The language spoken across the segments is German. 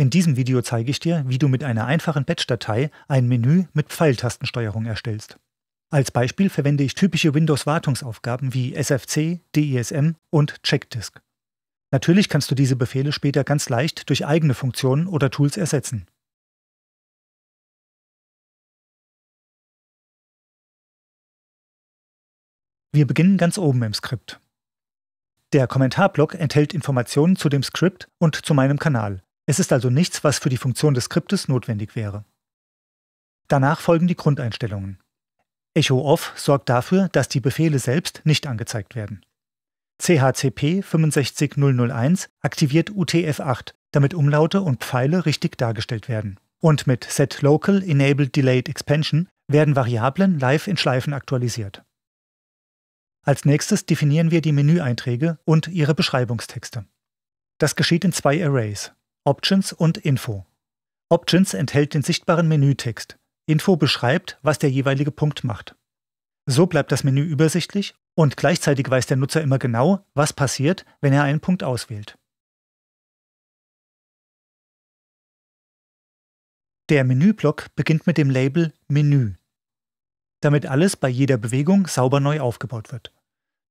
In diesem Video zeige ich dir, wie du mit einer einfachen Batch-Datei ein Menü mit Pfeiltastensteuerung erstellst. Als Beispiel verwende ich typische Windows-Wartungsaufgaben wie SFC, DISM e und Checkdisk. Natürlich kannst du diese Befehle später ganz leicht durch eigene Funktionen oder Tools ersetzen. Wir beginnen ganz oben im Skript. Der Kommentarblock enthält Informationen zu dem Skript und zu meinem Kanal. Es ist also nichts, was für die Funktion des Skriptes notwendig wäre. Danach folgen die Grundeinstellungen. Echo off sorgt dafür, dass die Befehle selbst nicht angezeigt werden. CHCP 65001 aktiviert UTF-8, damit Umlaute und Pfeile richtig dargestellt werden. Und mit setLocal enabled delayed expansion werden Variablen live in Schleifen aktualisiert. Als nächstes definieren wir die Menüeinträge und ihre Beschreibungstexte. Das geschieht in zwei Arrays, Options und Info. Options enthält den sichtbaren Menütext. Info beschreibt, was der jeweilige Punkt macht. So bleibt das Menü übersichtlich und gleichzeitig weiß der Nutzer immer genau, was passiert, wenn er einen Punkt auswählt. Der Menüblock beginnt mit dem Label Menü, damit alles bei jeder Bewegung sauber neu aufgebaut wird.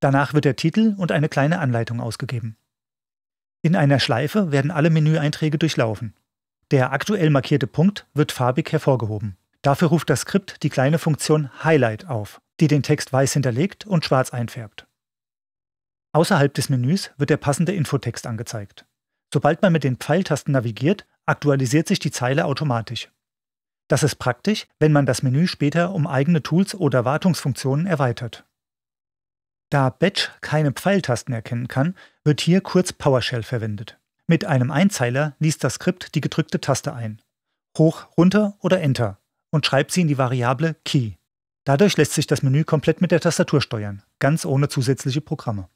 Danach wird der Titel und eine kleine Anleitung ausgegeben. In einer Schleife werden alle Menüeinträge durchlaufen. Der aktuell markierte Punkt wird farbig hervorgehoben. Dafür ruft das Skript die kleine Funktion Highlight auf, die den Text weiß hinterlegt und schwarz einfärbt. Außerhalb des Menüs wird der passende Infotext angezeigt. Sobald man mit den Pfeiltasten navigiert, aktualisiert sich die Zeile automatisch. Das ist praktisch, wenn man das Menü später um eigene Tools oder Wartungsfunktionen erweitert. Da Batch keine Pfeiltasten erkennen kann, wird hier kurz PowerShell verwendet. Mit einem Einzeiler liest das Skript die gedrückte Taste ein, hoch, runter oder Enter und schreibt sie in die Variable Key. Dadurch lässt sich das Menü komplett mit der Tastatur steuern, ganz ohne zusätzliche Programme.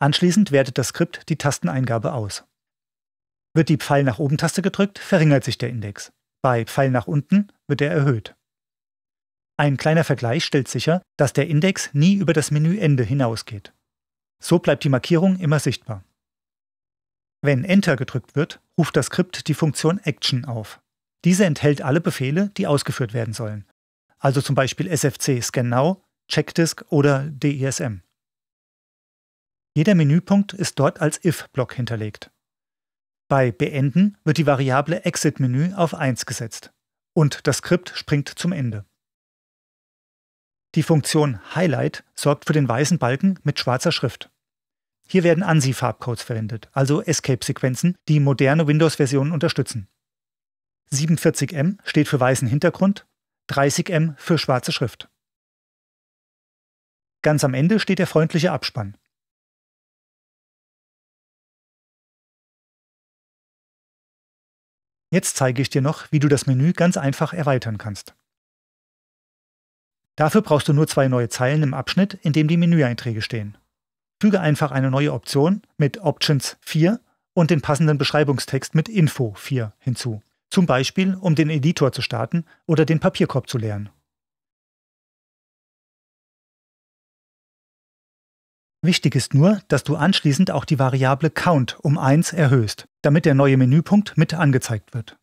Anschließend wertet das Skript die Tasteneingabe aus. Wird die Pfeil nach oben Taste gedrückt, verringert sich der Index. Bei Pfeil nach unten wird er erhöht. Ein kleiner Vergleich stellt sicher, dass der Index nie über das Menüende hinausgeht. So bleibt die Markierung immer sichtbar. Wenn Enter gedrückt wird, ruft das Skript die Funktion Action auf. Diese enthält alle Befehle, die ausgeführt werden sollen, also zum Beispiel SFC Scan Now, Checkdisk oder DESM. Jeder Menüpunkt ist dort als if-Block hinterlegt. Bei Beenden wird die Variable Exit-Menü auf 1 gesetzt und das Skript springt zum Ende. Die Funktion Highlight sorgt für den weißen Balken mit schwarzer Schrift. Hier werden ANSI-Farbcodes verwendet, also Escape-Sequenzen, die moderne Windows-Versionen unterstützen. 47M steht für weißen Hintergrund, 30M für schwarze Schrift. Ganz am Ende steht der freundliche Abspann. Jetzt zeige ich dir noch, wie du das Menü ganz einfach erweitern kannst. Dafür brauchst du nur zwei neue Zeilen im Abschnitt, in dem die Menüeinträge stehen. Füge einfach eine neue Option mit Options 4 und den passenden Beschreibungstext mit Info 4 hinzu, zum Beispiel um den Editor zu starten oder den Papierkorb zu leeren. Wichtig ist nur, dass du anschließend auch die Variable Count um 1 erhöhst, damit der neue Menüpunkt mit angezeigt wird.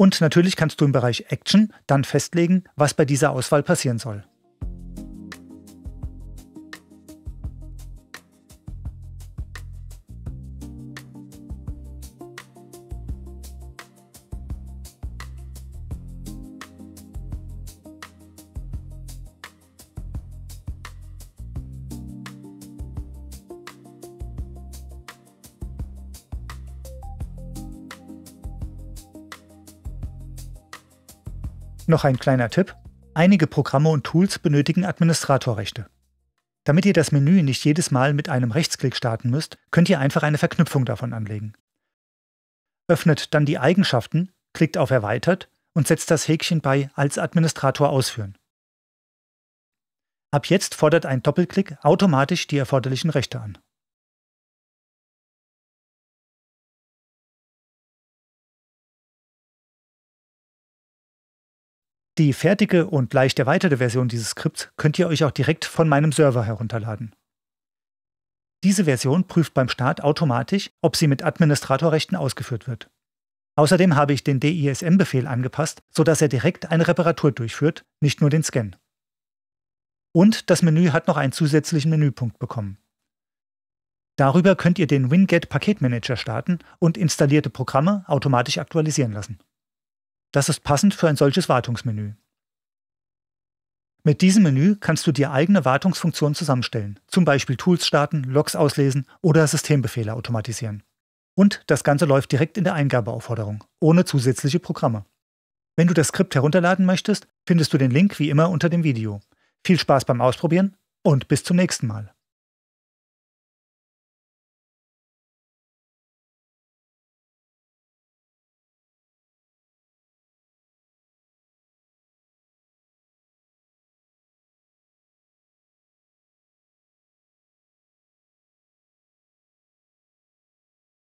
Und natürlich kannst du im Bereich Action dann festlegen, was bei dieser Auswahl passieren soll. Noch ein kleiner Tipp. Einige Programme und Tools benötigen Administratorrechte. Damit ihr das Menü nicht jedes Mal mit einem Rechtsklick starten müsst, könnt ihr einfach eine Verknüpfung davon anlegen. Öffnet dann die Eigenschaften, klickt auf Erweitert und setzt das Häkchen bei Als Administrator ausführen. Ab jetzt fordert ein Doppelklick automatisch die erforderlichen Rechte an. Die fertige und leicht erweiterte Version dieses Skripts könnt ihr euch auch direkt von meinem Server herunterladen. Diese Version prüft beim Start automatisch, ob sie mit Administratorrechten ausgeführt wird. Außerdem habe ich den DISM-Befehl angepasst, sodass er direkt eine Reparatur durchführt, nicht nur den Scan. Und das Menü hat noch einen zusätzlichen Menüpunkt bekommen. Darüber könnt ihr den winget Paketmanager starten und installierte Programme automatisch aktualisieren lassen. Das ist passend für ein solches Wartungsmenü. Mit diesem Menü kannst du dir eigene Wartungsfunktionen zusammenstellen, zum Beispiel Tools starten, Logs auslesen oder Systembefehle automatisieren. Und das Ganze läuft direkt in der Eingabeaufforderung, ohne zusätzliche Programme. Wenn du das Skript herunterladen möchtest, findest du den Link wie immer unter dem Video. Viel Spaß beim Ausprobieren und bis zum nächsten Mal.